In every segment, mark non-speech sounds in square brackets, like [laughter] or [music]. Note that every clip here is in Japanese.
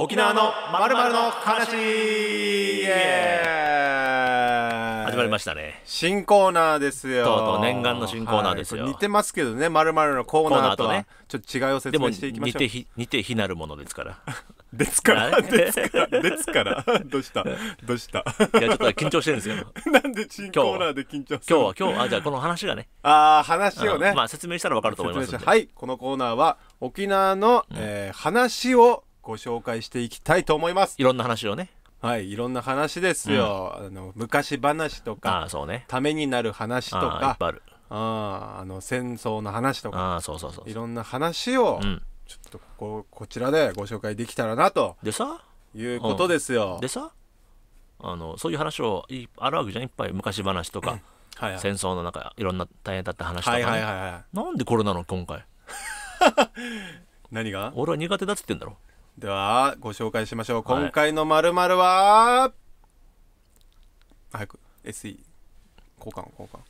沖縄のまるの話始まりましたね新コーナーですよとうとう念願の新コーナーですよ、はい、似てますけどねまるのコーナーとはちょっと違いを説明していきましょうでも似て似て非なるものですから [laughs] ですから [laughs] ですからですからどうしたどうしたいやちょっと緊張してるんですよ [laughs] なんで新コーナーで緊張する今日は今日はあじゃあこの話がねああ話をねまあ説明したら分かると思いますはいこのコーナーは沖縄の、うん、えー、話をご紹介していきたいと思いますいろんな話をねはいいろんな話ですよ、あの昔話とかあそうねためになる話とあいっかぱいあるああの戦争の話とかあそうそうそういろんな話をちょっとこここちらでご紹介できたらなとでさいうことですよ、でさあのそういう話をいあるわけじゃんいっぱい昔話とかはいはい戦争の中いろんな大変だった話とか、はいはいはいはいなんでこれなの今回 [laughs] 何が俺は苦手だっつってんだろでは、ご紹介しましょう。今回の〇〇は、はい、早く、SE。交換、交換。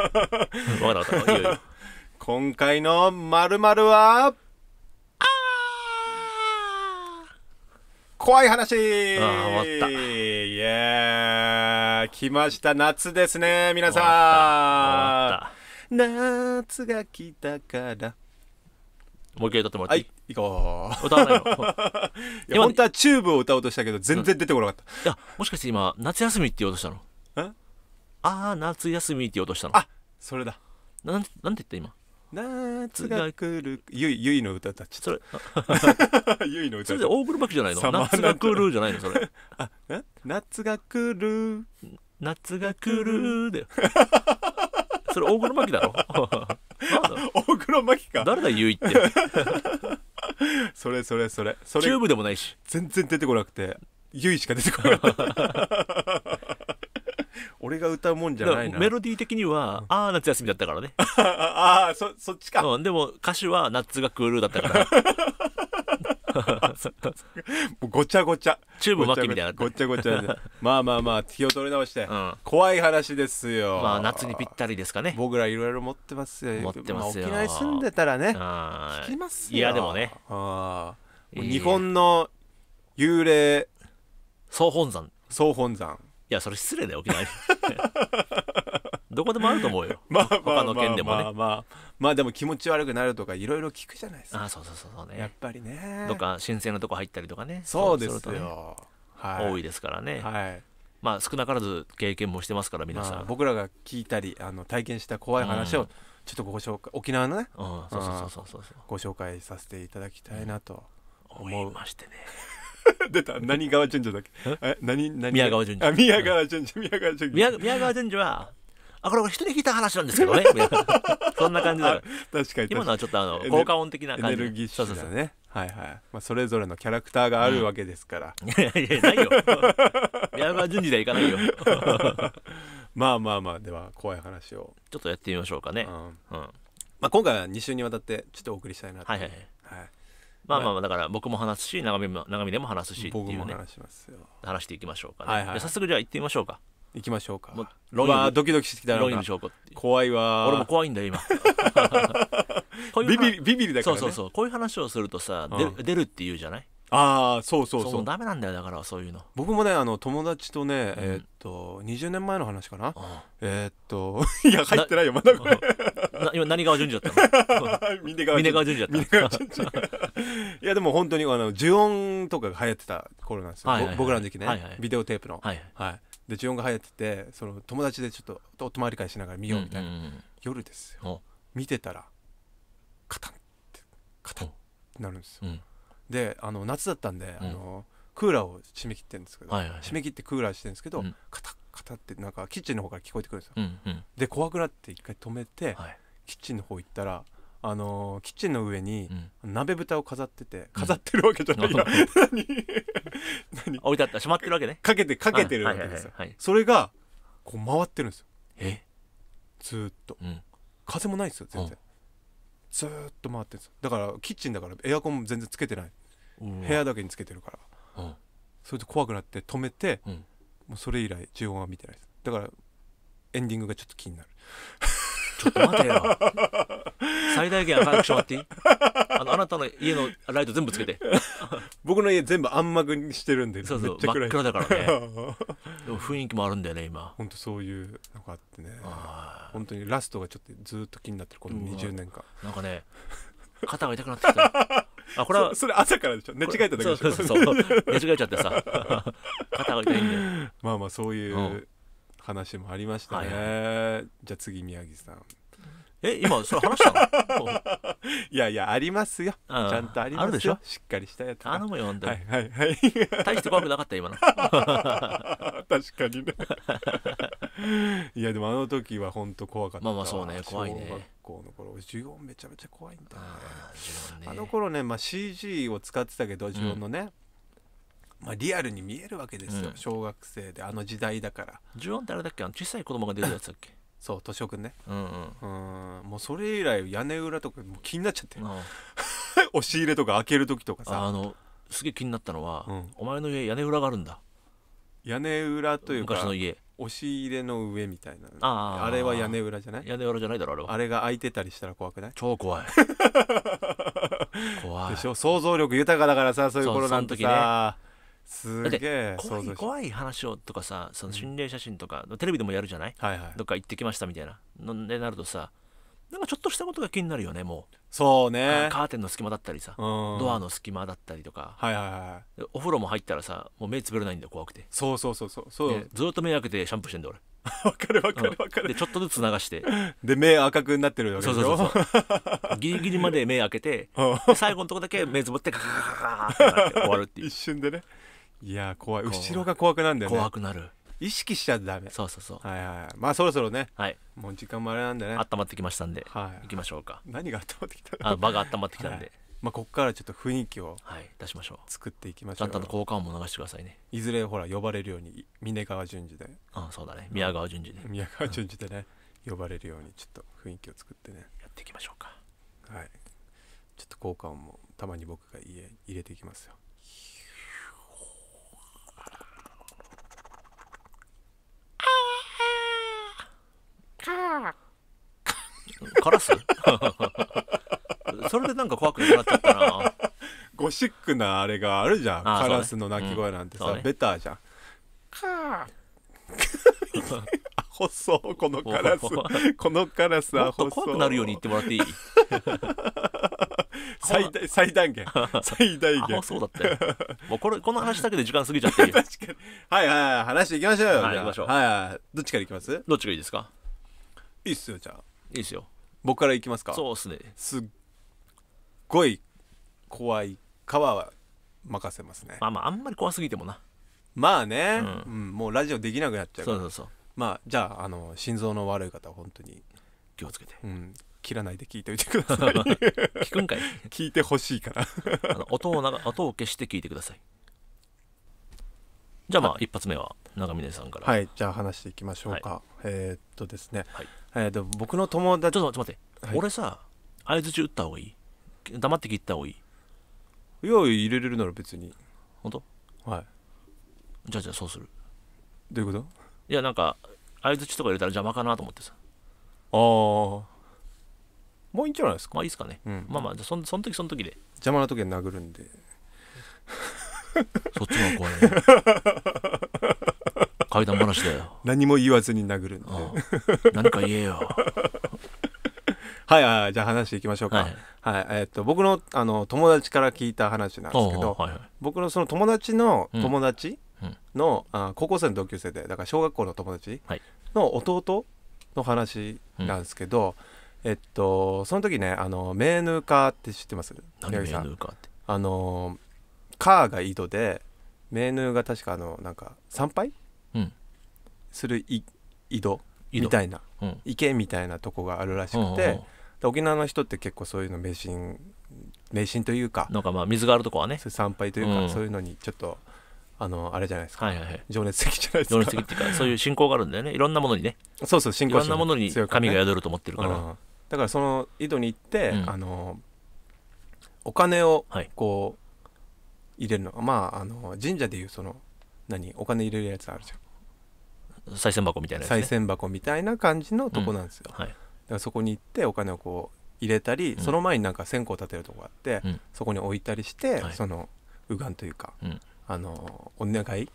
[laughs] わかったわかった。いよいよ。[laughs] 今回の〇〇は、怖い話ああ、終わった。イいや来ました。夏ですね、皆さん。終わった。夏が来たから。もう一回歌ってもらっていいい、行こう。歌わないの [laughs] いや、今ね本当はチューブを歌おうとしたけど、全然出てこなかった。いやもしかして今夏休みって言おうとしたのんああ夏休みって言おうとしたのあそれだ。なんなんて言った今夏が来る。ゆい、ゆいの歌たちそれ [laughs] ゆいのそれでオーだ。大黒幕じゃないの夏が来るじゃないのそれ [laughs] あ、ん夏が来る。夏が来るでそれオーブ大黒幕だろ大黒摩季か誰だゆいって [laughs] それそれそれそれチューブでもないし全然出てこなくてゆいしか出てこなかった [laughs] 俺が歌うもんじゃないなメロディー的には「ああ夏休み」だったからね [laughs] ああそそっちか、うん、でも歌詞は「夏がクール」だったから [laughs] ごちゃごちゃチューブ巻きみたいなごちゃごちゃまあまあまあ気を取り直して、うん、怖い話ですよまあ夏にぴったりですかね僕らいろいろ持ってますよ持ってますよ、まあ、沖縄に住んでたらね聞きますよいやでもねあ日本の幽霊総本山総本山いやそれ失礼だよ沖縄に [laughs] どこでもあると思うよ [laughs] まあ他の県でもねまあまあ、まあ、まあでも気持ち悪くなるとかいろいろ聞くじゃないですかあそうそうそうねやっぱりねどっか申請のとこ入ったりとかねそうですよ、ねはい、多いですからね、はい、まあ少なからず経験もしてますから皆さん、まあ、僕らが聞いたりあの体験した怖い話を、うん、ちょっとご紹介沖縄のね、うん、そうそうそうそうそうご紹介させていただきたいなと思いましてね [laughs] 出た何川順序だっけえ何何宮川順序宮川順序宮川順序宮川順序はあこれ人聞いた話なんですけどね [laughs] そんな感じだ確かに今のはちょっとあの効果音的な感じエネルギッシュだねはいはい、まあ、それぞれのキャラクターがあるわけですから、うん、いやいやないよ宮川淳二ではいかないよまあまあまあでは怖い話をちょっとやってみましょうかね、うん、うん、まあ、今回は2週にわたってちょっとお送りしたいなとはいはい、はいまあまあまあだから僕も話すし長見も長見でも話すしっていうね話していきましょうかね、はいはい、早速じゃあ行ってみましょうか行きましょうかロニードキドキしてきたロニーの証拠怖いわ俺も怖いんだよ今 [laughs] こううビビビビリだから、ね、そうそうそうこういう話をするとさ、う出るって言うじゃないああそうそうそうダメなんだよだからそういうの僕もねあの友達とね、うん、えー、っと20年前の話かな、うん、えー、っと [laughs] いや入ってないよまだこれ今何川淳二だったの [laughs] 峰川淳二だったいやでも本当にあの呪音とかが流行ってた頃なんですよ、はいはいはい、僕らの時期ね、はいはい、ビデオテープの、はいはい、はいでジオンが流行っててその友達でちょっとお泊まり会しながら見ようみたいな、うんうんうん、夜ですよ見てたらカタンってカタンってなるんですよ、うん、であの夏だったんで、うん、あのクーラーを締め切ってるんですけど、はいはいはい、締め切ってクーラーしてるんですけど、うん、カタッカタってなんかキッチンの方から聞こえてくるんですよ、うんうん、で怖くなって一回止めて、はい、キッチンの方行ったらあのキッチンの上に鍋蓋を飾ってて飾ってるわけじゃないや、うん、何 [laughs] 何置いてあったしまってるわけねかけてかけてるわけですそれがこう回ってるんですよえずっと、うん、風もないですよ全然、うん、ずっと回ってるんですだからキッチンだからエアコンも全然つけてない部屋だけにつけてるから、うん、それで怖くなって止めて、うん、もうそれ以来需要ンは見てないですだからエンディングがちょっと気になるちょっと待てよ [laughs] 最大限明るくしてっていいあのあなたの家のライト全部つけて僕の家全部暗幕にしてるんでそうそう真っ暗だからね [laughs] でも雰囲気もあるんだよね今本当そういうのがあってね本当にラストがちょっとずっと気になってるこの20年間なんかね肩が痛くなってきたあこれはそれ朝からでしょ寝違えただけでしょそうそうそう寝違えちゃってさ [laughs] 肩が痛いんだよまあまあそういう、話もありましたね、はいはい、じゃあ次宮城さんえ今それ話したの [laughs] いやいやありますよ、ちゃんとありますよるでしょしっかりしたやつが頼むよ本当に、はいはいはい大して怖くなかった今の [laughs] 確かにねいやでもあの時は本当怖かったまあまあそうね怖いね小学校の頃呪音めちゃめちゃ怖いんだよねあの頃ね、まあ、CG を使ってたけど呪音のね、まあ、リアルに見えるわけですよ、うん小学生であの時代だから文ね呪音ってあれだっけあの小さい子供が出るやつだっけそう敏夫君ねうんうんもうそれ以来屋根裏とかもう気になっちゃって、[laughs] 押し入れとか開ける時とかさあのすげえ気になったのは、うんお前の家屋根裏があるんだ屋根裏というか昔の家押し入れの上みたいなああれは屋根裏じゃない屋根裏じゃないだろあれはあれが開いてたりしたら怖くない超怖い [laughs] 怖いでしょ想像力豊かだからさそういう頃なんてさ、そすげえ怖い怖い話をとかさその心霊写真とか、うん、テレビでもやるじゃないはいはい、どっか行ってきましたみたいなのでなるとさなんかちょっとしたことが気になるよねもうそうねカーテンの隙間だったりさ、うん、ドアの隙間だったりとか、はいはいはい、お風呂も入ったらさもう目つぶれないんだよ怖くてそうそうそうそうそう、ずっと目開けてシャンプーしてんだ俺わかるわかるわかる、うん、でちょっとずつ流して [laughs] で目赤くなってるよねそうそうそうそうギリギリまで目開けて最後のとこだけ目つぶってカカカカカって終わるっていう [laughs] 一瞬でねいや怖い後ろが怖くなんだよね怖くなる意識しちゃダメそうそうそうはいはいまあそろそろねはいもう時間もあれなんでね温まってきましたんで、はい、行きましょうか何が温まってきたのあ場が温まってきたんで、はい、まあここからちょっと雰囲気をはい出しましょう作っていきましょうだったの効果音も流してくださいねいずれほら呼ばれるように峰川淳二であそうだね宮川淳二で [laughs] 宮川淳二でね、呼ばれるようにちょっと雰囲気を作ってねやっていきましょうかはいちょっと効果音もたまに僕が家入れていきますよカラスそれでなんか怖くなくなっちゃったなゴシックなあれがあるじゃんカラスの鳴き声なんてさ、そうねベターじゃんカーア [laughs] そうこのカラスこのカラスもアそう怖くなるように言ってもらっていい [laughs] 最大最大限 [laughs] 最大限ホそうだったもうこれこの話だけで時間過ぎちゃってるよはいはいはい話していきましょうよ、はい行きましょうはいどっちからいきますどっちがいいですかいいっすよじゃあいいっすよ僕からいきますかそうっすねすっごい怖いかは任せますねまあまああんまり怖すぎてもなまあね、ううんもうラジオできなくなっちゃうかそらうそうそうまあじゃああの心臓の悪い方は本当に、気をつけてうん、切らないで聞いておいてください [laughs] 聞くんかい聞いてほしいから [laughs] あの音を音を消して聞いてくださいじゃあまあ一発目は長峰さんからはいじゃあ話していきましょうか、えーっとですね、はいえー、と僕の友達ちょっと待って、はい、俺さ相づち打った方がいい黙って切った方がいいいや入れれるなら別に本当はいじゃあじゃあそうするどういうこといやなんか相づちとか入れたら邪魔かなと思ってさああもういいんじゃないですかまあいいっすかね、うん、まあまあじゃそその時その時で邪魔な時は殴るんでそっちの方が怖いね [laughs] 話だよ何も言わずに殴るんで、何か言えよはいはい、じゃあ話していきましょうか、はい、はい、えー、っと僕のあの友達から聞いた話なんですけど、はいはい、僕のその友達の友達の、うん、あ高校生の同級生でだから小学校の友達の弟の話なんですけど、うん、えっとその時ねあのメーヌーカーって知ってます何メーヌーカーってあのカーが井戸でメーヌーが確かあのなんか参拝する井戸みたいな、うん、池みたいなとこがあるらしくて、沖縄の人って結構そういうの迷信迷信というかなんかまあ水があるとこはね参拝というか、うん、そういうのにちょっとあのあれじゃないですか、はいはいはい、情熱的じゃないですか情熱的っていうかそういう信仰があるんだよねいろんなものにねそうそう信仰いろんなものに神が宿ると思ってるから、ねうん、だからその井戸に行って、あのお金をこう、入れるのまああの神社でいうその何お金入れるやつあるじゃん再銭箱みたいな、ね、銭箱みたいな感じのとこなんですよ、うんはい、だからそこに行ってお金をこう入れたり、うん、その前になんか線香を立てるとこがあって、うん、そこに置いたりして、はい、その右岸というか、あのお願い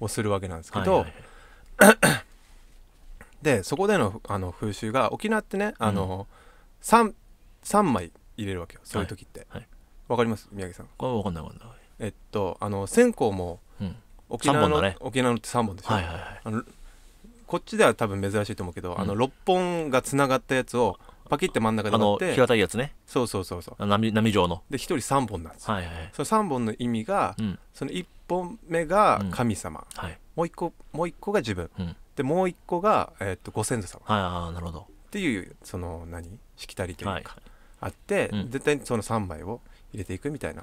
をするわけなんですけど、[coughs] でそこでのあの風習が沖縄ってねあの、うん、3, 3枚入れるわけよそういう時って、はい、わ、かります宮城さんこれ分かんない分かんないえっとあの線香も、沖縄の、ね、沖縄のって3本でしょ、はいはいはい、こっちでは多分珍しいと思うけど、うん、あの6本がつながったやつをパキって真ん中で割って平たいやつねそうそうそうそう波波状ので1人3本なんですよ、はいはい、その3本の意味が、うん、その1本目が神様、うんはい、もう1個もう1個が自分、でもう1個が、えー、っとご先祖様、はい、なるほどっていうその何しきたりというか、はい、あって、絶対その3枚を入れていくみたいな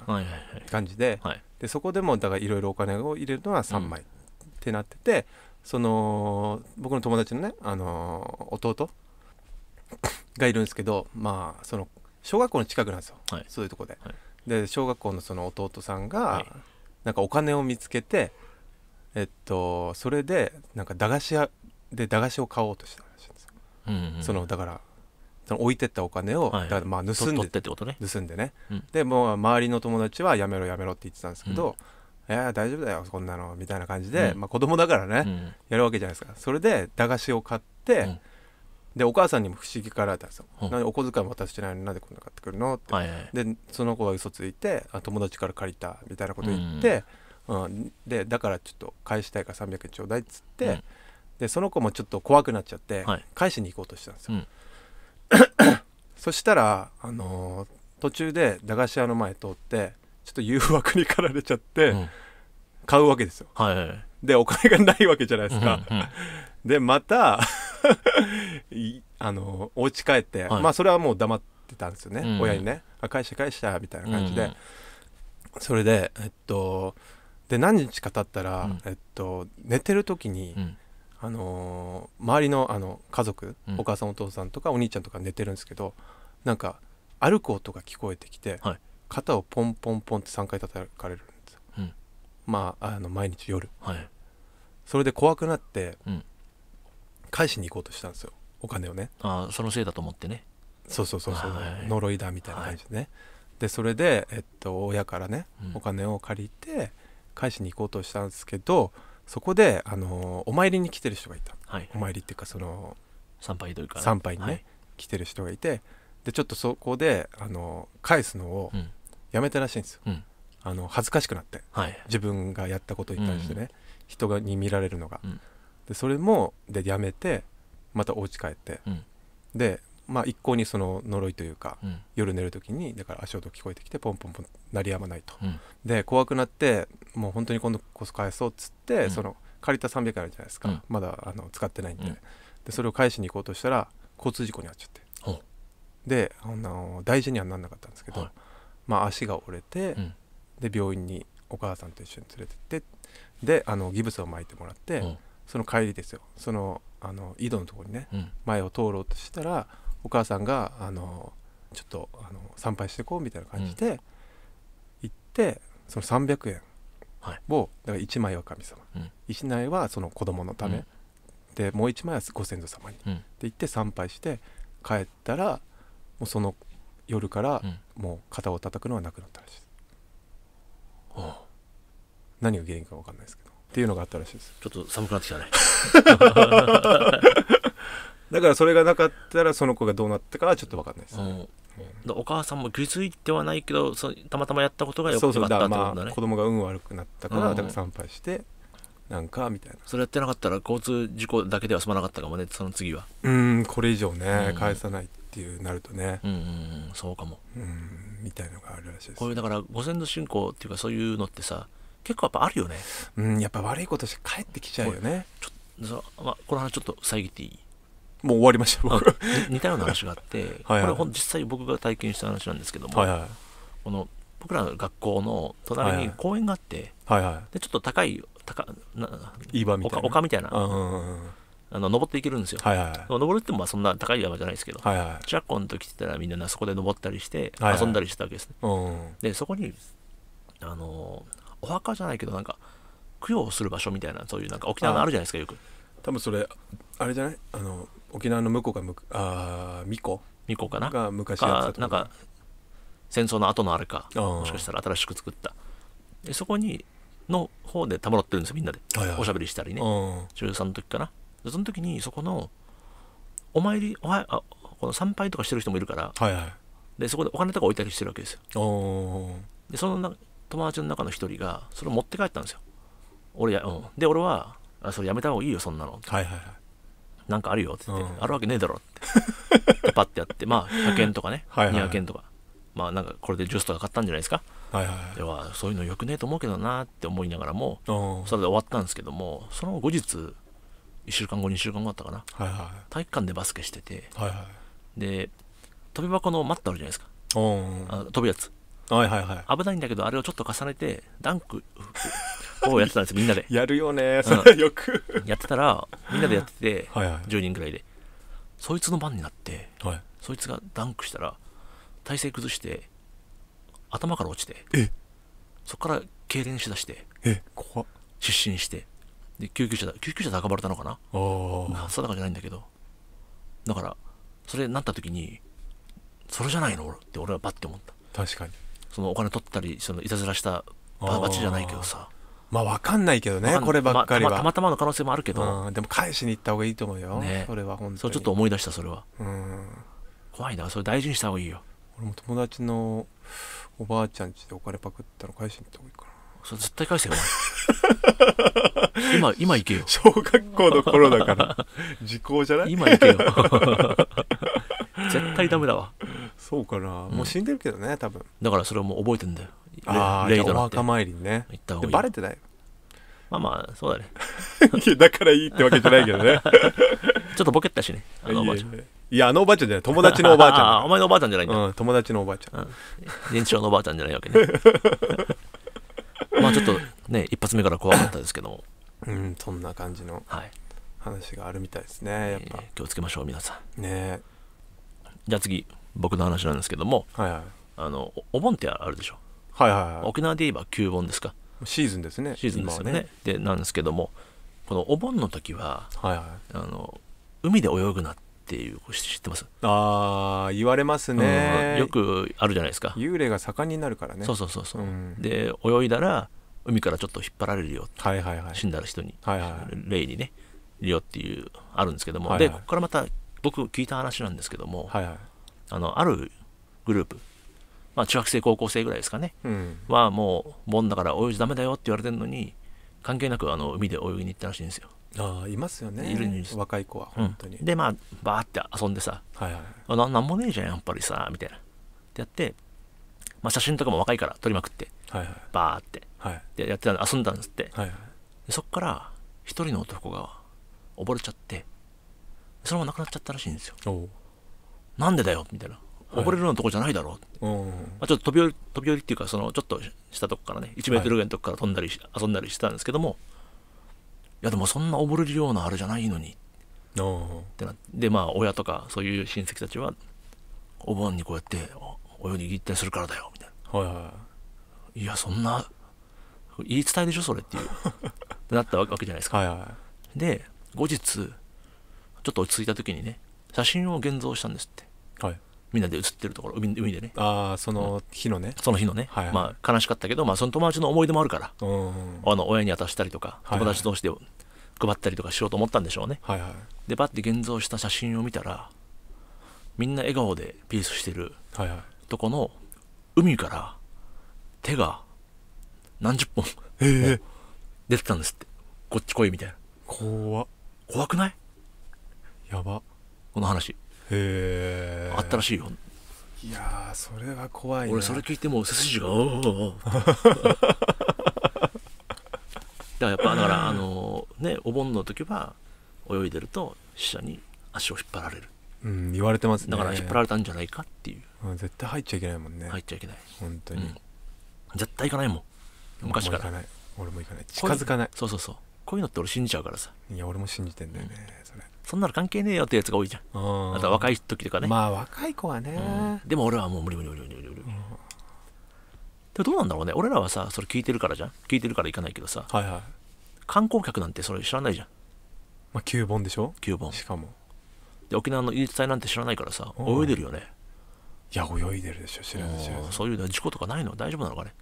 感じで,、でそこでもだからいろいろお金を入れるのは3枚ってなってて、その僕の友達のね、あの弟がいるんですけどまあその小学校の近くなんですよ、そういうとこで。で小学校のその弟さんが、なんかお金を見つけてえっとそれでなんか駄菓子屋で駄菓子を買おうとしたらしいんですよ、そのだからその置いてったお金を、はい、だからまあ盗んでってことね盗んでね、うん、でもう周りの友達はやめろやめろって言ってたんですけど、うん、いや大丈夫だよこんなのみたいな感じで、うん、まあ、子供だからね、うん、やるわけじゃないですかそれで駄菓子を買って、でお母さんにも不思議からだったんですよ、お小遣いも渡してないのになんでこんな買ってくるのって、はいはい、でその子が嘘ついてあ友達から借りたみたいなこと言って、うんでだからちょっと返したいから300円ちょうだいっつって、でその子もちょっと怖くなっちゃって、はい、返しに行こうとしたんですよ、そしたら、あのー、途中で駄菓子屋の前通ってちょっと誘惑に駆られちゃって、うん、買うわけですよ、はいはいでお金がないわけじゃないですか、うんうん、でまた [laughs] あのー、お家帰って、はい、まあそれはもう黙ってたんですよね、うん、親にね「あ返した返した」みたいな感じで、うんうん、それでえっとで何日か経ったら、うん、えっと、寝てる時に、あのー、周りのあの家族、うん、お母さんお父さんとかお兄ちゃんとか寝てるんですけどなんか歩く音が聞こえてきて、はい、肩をポンポンポンって3回叩かれるんですよ、うん、まああの毎日夜、はい、それで怖くなって、うん、返しに行こうとしたんですよお金をねあそのせいだと思ってねそうそうそうそう、はい、呪いだみたいな感じでね、はい、でそれで、えっと、親からね、お金を借りて返しに行こうとしたんですけど、うんそこで、あのお参りに来てる人がいた、はい、お参りっていうかその参拝というか、ね、参拝にね、はい、来てる人がいてでちょっとそこで、あの返すのをやめたらしいんですよ、うん、あの恥ずかしくなって、はい、自分がやったことに対してね、うん、人がに見られるのが、うん、でそれもでやめてまたお家帰って、でまあ、一向にその呪いというか、うん、夜寝る時にだから足音聞こえてきてポンポンポン鳴りやまないと、うん、で怖くなってもう本当に今度こそ返そうっつって、うん、その借りた300円あるじゃないですか、まだあの使ってないんで,、でそれを返しに行こうとしたら交通事故に遭っちゃって、であの大事にはならなかったんですけど、まあ、足が折れて、で病院にお母さんと一緒に連れてってであのギブスを巻いてもらって、その帰りですよそのあの井戸のところにね、前を通ろうとしたらお母さんがあのちょっとあの参拝してこうみたいな感じで行って、その300円を、だから1枚は神様、うん、1枚はその子供のため、でもう1枚はご先祖様に、って言って参拝して帰ったらもうその夜からもう肩を叩くのはなくなったらしいです、うん、何が原因か分かんないですけどっていうのがあったらしいですちょっと寒くなってきたね [laughs] だからそれがなかったらその子がどうなったかはちょっと分かんないです、ねうん、お母さんも気づいてはないけどそたまたまやったことがよかったってことだねそうそうだ、まあ、子供が運悪くなったから,、だから参拝してなんかみたいなそれやってなかったら交通事故だけでは済まなかったかもねその次はうんこれ以上ね、うん、返さないっていうなるとねうん、うん、そうかもうんみたいのがあるらしいですこだからご先祖信仰っていうかそういうのってさ結構やっぱあるよねうんやっぱ悪いことして帰ってきちゃうよねちょっと、まあ、この話ちょっと遮っていいもう終わりました僕似たような話があって [laughs] はい、これ実際僕が体験した話なんですけども、はいはい、この僕らの学校の隣に公園があって、はいはい、でちょっと高い高なみたいな丘みたいな、あの登っていけるんですよ、はいはい、登るってもまあそんな高い山じゃないですけど、はいはい、中学校の時ってたらみんなそこで登ったりして遊んだりしてたわけですね、はいはい、でそこにあのお墓じゃないけどなんか供養する場所みたいなそういうなんか沖縄のあるじゃないですかよく多分それあれじゃないあの沖縄の向こうがむあ巫女巫女かなが昔やってなんか戦争の後のあれかもしかしたら新しく作ったでそこにの方でたまろってるんですよみんなで、おしゃべりしたりね中3の時かなその時にそこのお参りおはあこの参拝とかしてる人もいるから、はいはい、でそこでお金とか置いたりしてるわけですよでその友達の中の一人がそれを持って帰ったんですよ俺や、うん、で俺はあそれやめた方がいいよそんなの、はいはいはい、なんかあるよ」っつって、うんあるわけねえだろ」ってパッてやってまあ100円とかねはいはい200円とかまあなんかこれでジュースとか買ったんじゃないですかはいはいではそういうのよくねえと思うけどなって思いながらもうんそれで終わったんですけどもその後日1週間後2週間後だったかなはいは体育館でバスケしててはいはいで飛び箱のマットあるじゃないですかあ飛ぶやつはいはいはい、危ないんだけどあれをちょっと重ねてダンクをやってたんですみんなで [laughs] やるよねそれ、うん、よくやってたらみんなでやっててはい、はい、10人ぐらいでそいつの番になって、はい、そいつがダンクしたら体勢崩して頭から落ちてそこから痙攣しだして失神してで救急車だ救急車で運ばれたのかな定かじゃないんだけどだからそれになった時にそれじゃないのって俺はバッて思った確かにそのお金取ったりそのいたずらした罰じゃないけどさまあ分かんないけどねこればっかりは、まあ、たまたまの可能性もあるけど、うん、でも返しに行った方がいいと思うよ、ね、それは本当にそうちょっと思い出したそれは、うん、怖いなそれ大事にした方がいいよ俺も友達のおばあちゃんちでお金パクったの返しに行った方がいいかなそれ絶対返せよ [laughs] 今今行けよ小学校の頃だから時効じゃない今行けよ [laughs] [laughs] 絶対ダメだわそうかな、もう死んでるけどね多分だからそれをもう覚えてんだよああレイドお墓参りにね行った方がいいバレてないまあまあそうだね [laughs] だからいいってわけじゃないけどね [laughs] ちょっとボケったしねあのおばあちゃんいやあのおばあちゃんじゃない友達のおばあちああお前のおばあちゃんじゃないんだうん友達のおばあちゃん認知症のおばあちゃんじゃないわけねまあちょっとね一発目から怖かったですけどもうんそんな感じのはい話があるみたいですねやっぱ、えー気をつけましょう皆さんねえじゃあ次僕の話なんですけども、はいはい、あのお盆ってあるでしょ、はいはいはい、沖縄で言えば旧盆ですかシーズンですねシーズンですよねねでなんですけどもこのお盆の時は、はいはい、あの海で泳ぐなっていう知ってますああ言われますね、うん、よくあるじゃないですか幽霊が盛んになるからねそうそうそうそう、ん、で泳いだら海からちょっと引っ張られるよ、はいはいはい、死んだ人に、はいはい、霊にねいるよっていうあるんですけども、はいはい、でここからまた僕聞いた話なんですけども、はいはい、あのあるグループ、まあ、中学生高校生ぐらいですかね、うん、はもうボンだから泳いじゃダメだよって言われてるのに関係なくあの海で泳ぎに行ったらしいんですよああいますよねいるんです若い子は本当に、うん、でまあバーって遊んでさ「はいはい、あななんもねえじゃんやっぱりさ」みたいなってやって、まあ、写真とかも若いから撮りまくって、はいはい、バーって、はい、でやってたんで遊んだんですって、はいはい、でそっから一人の男が溺れちゃってそのままなくなっちゃったらしいんですよなんでだよみたいな溺れるなとこじゃないだろう、はい、まあ、ちょっと飛び降り飛び降りっていうかそのちょっとしたとこからね1メートルぐらいのとこから飛んだり、はい、遊んだりしてたんですけどもいやでもそんな溺れるようなあれじゃないのにってなでまあ親とかそういう親戚たちはお盆にこうやって泳ぎ行ったりするからだよみたいな、はいはい、いやそんな言い伝えでしょそれっていう [laughs] なったわけじゃないですか、はいはい、で後日ちょっと落ち着いた時にね写真を現像したんですってはいみんなで写ってるところ海海でねああその日のね、その日のね、はいはいまあ、悲しかったけど、まあ、その友達の思い出もあるから、うんあの親に渡したりとか友達同士で配ったりとかしようと思ったんでしょうね、はいはいでバッて現像した写真を見たらみんな笑顔でピースしてるはいはいとこの海から手が何十本ええ出てたんですってこっち来いみたいな怖怖くないやばこの話へえあったらしいよいやそれは怖い、俺それ聞いても背筋がおお [laughs] だからやっぱだからあのねお盆の時は泳いでると死者に足を引っ張られるうん言われてますねだから引っ張られたんじゃないかっていう、うん、絶対入っちゃいけないもんね入っちゃいけない本当に、うん、絶対行かないもん昔から俺も行かない近づかないそうそうそうこういうのって俺信じちゃうからさいや俺も信じてんだよね、うん、それそんなの関係ねえよってやつが多いじゃん、あとは若い時とかねまあ若い子はね、でも俺はもう無理無理無理無理無理でどうなんだろうね俺らはさそれ聞いてるからじゃん聞いてるから行かないけどさ、はいはい、観光客なんてそれ知らないじゃん、まあ、9本でしょ9本しかもで沖縄の言い伝えなんて知らないからさ泳いでるよねいや泳いでるでしょ知らないでしょ。そういう事故とかないの大丈夫なのかね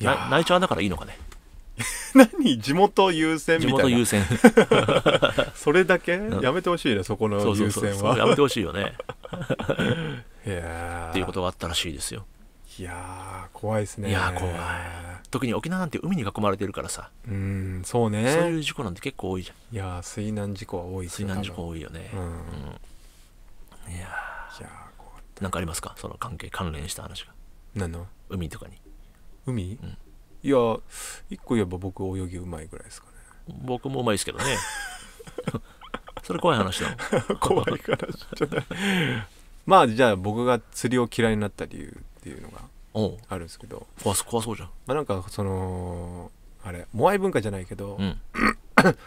泣いちゃうだからいいのかね [laughs] 何地元優先みたいな地元優先 [laughs] それだけ、やめてほしいねそこの優先はやめてほしいよね [laughs] いやっていうことがあったらしいですよいや怖いですねいや怖い特に沖縄なんて海に囲まれてるからさうんそうねそういう事故なんて結構多いじゃんいや水難事故は多い水難事故多いよね、うんうん、いやいやなんかありますかその関係関連した話が何の海とかに海、うんいや一個言えば僕泳ぎうまいぐらいですかね僕もうまいですけどね [laughs] それ怖い話だ [laughs] 怖い話じゃないまあじゃあ僕が釣りを嫌いになった理由っていうのがあるんですけど怖そ怖そうじゃん、まあ、なんかそのあれモアイ文化じゃないけど、うん、[coughs]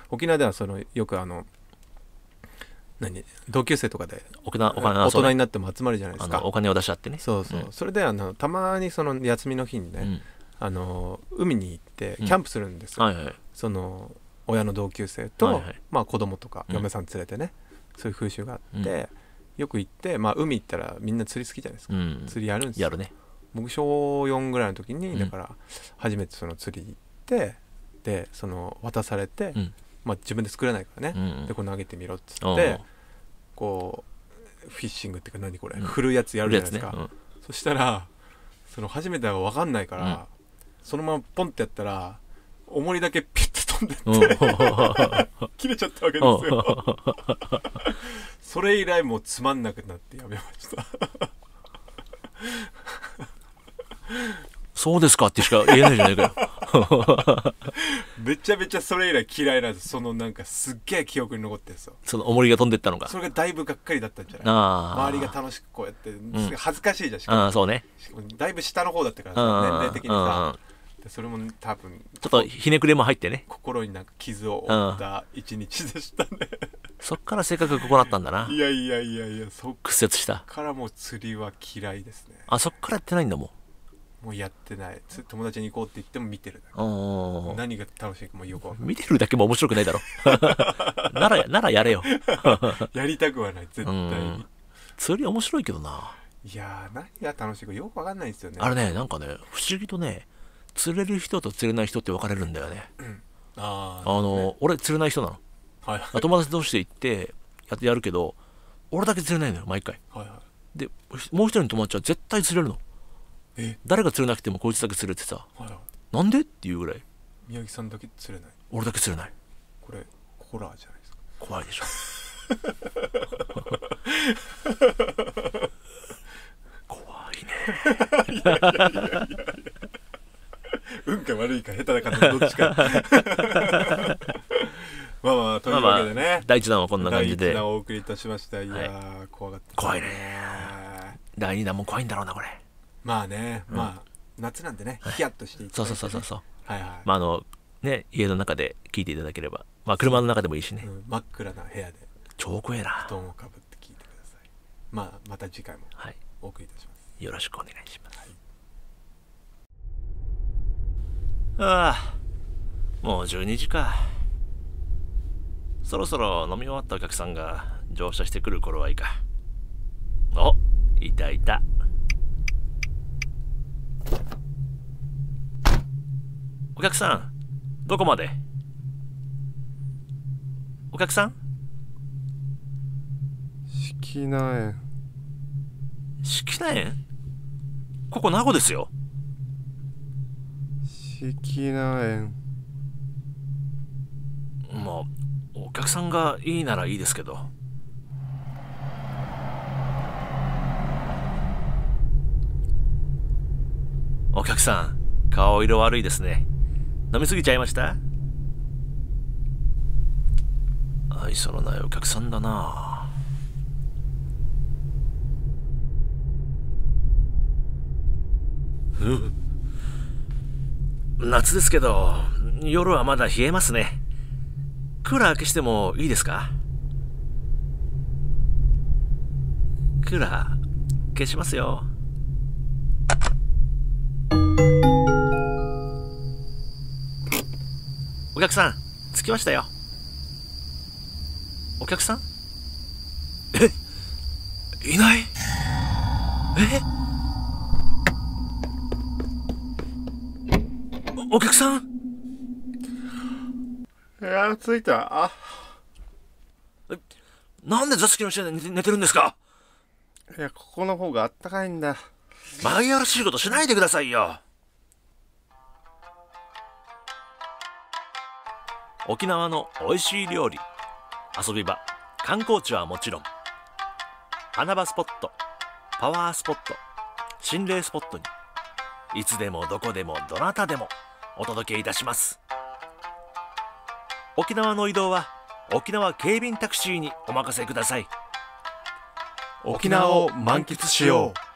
沖縄ではそのよくあの何同級生とかで大人になっても集まるじゃないですかお金を出し合ってねそうそう、うん、それであのたまにその休みの日にね、うんあの海に行ってキャンプするんですよ、はいはい、その親の同級生と、はいはいまあ、子供とか嫁さん連れてね、そういう風習があって、よく行って、まあ、海行ったらみんな釣り好きじゃないですか、釣りやるんですよやるね僕小4ぐらいの時にだから初めてその釣り行ってでその渡されて、まあ、自分で作れないからね、うんうん、でこれ投げてみろっつってこうフィッシングっていうか何これ、振るやつやるじゃないですか、ねうん、そしたらその初めては分かんないから、そのままポンってやったら、重りだけピュッて飛んでって [laughs] 切れちゃったわけですよそれ以来もうつまんなくなってやめましたそうですかってしか言えないじゃないかよ [laughs] めちゃめちゃそれ以来嫌いなんですそのなんかすっげえ記憶に残ってるんですよその重りが飛んでったのがそれがだいぶがっかりだったんじゃない周りが楽しくこうやって、恥ずかしいじゃんしかもあそうねだいぶ下の方だったから、全年齢的にさそれも多分ちょっとひねくれも入ってね心になんか傷を負った一日でしたね、そっから性格がこうなったんだないやいやいやいやそっ屈折したからもう釣りは嫌いですねあそっからやってないんだもんもうやってない友達に行こうって言っても見てるだけ何が楽しいかもよく見てるだけも面白くないだろ [laughs] ならならやれよ [laughs] やりたくはない絶対に釣り面白いけどないや何が楽しいかよくわかんないんですよねあれねなんかね不思議とね釣れる人と釣れない人って分かれるんだよね、うん、ああの、ね、俺釣れない人なの、はい友達同士で行ってやってやるけど俺だけ釣れないのよ毎回、はいはい、でもう一人の友達は絶対釣れるの誰が釣れなくてもこいつだけ釣れてさ、はいはい、なんでっていうぐらい宮城さんだけ釣れない俺だけ釣れないこれホラーじゃないですか怖いでしょ [laughs] 怖いねいやいやいやいや運か悪いか下手だからどっちか [laughs] まあまあというわけでね、まあまあ、第1弾はこんな感じで第1弾をお送りいたしましたいや、はい、怖かった怖いね第2弾も怖いんだろうなこれまあね、うん、まあ夏なんでねヒヤッとしていきたい、そうそうそうそうはいはいまああのね家の中で聞いていただければまあ車の中でもいいしね、うん、真っ暗な部屋で超怖えな布団をかぶって聞いてくださいまあまた次回もお送りいたします、はい、よろしくお願いします、はいああもう12時かそろそろ飲み終わったお客さんが乗車してくる頃はいいかおいたいたお客さんどこまでお客さん敷名園敷名園ここ名護ですよ式な園まあお客さんがいいならいいですけどお客さん顔色悪いですね飲みすぎちゃいました愛想のないお客さんだなうん夏ですけど、夜はまだ冷えますね。クーラー消してもいいですかクーラー消しますよ。お客さん、着きましたよ。お客さんえいないえお客さんいや、着いた。あ。なんで座席の下で寝てるんですかいや、ここの方があったかいんだ。紛らわしいことしないでくださいよ。沖縄の美味しい料理、遊び場、観光地はもちろん、花場スポット、パワースポット、心霊スポットに、いつでもどこでもどなたでもお届けいたします沖縄の移動は沖縄警備員タクシーにお任せください沖縄を満喫しよう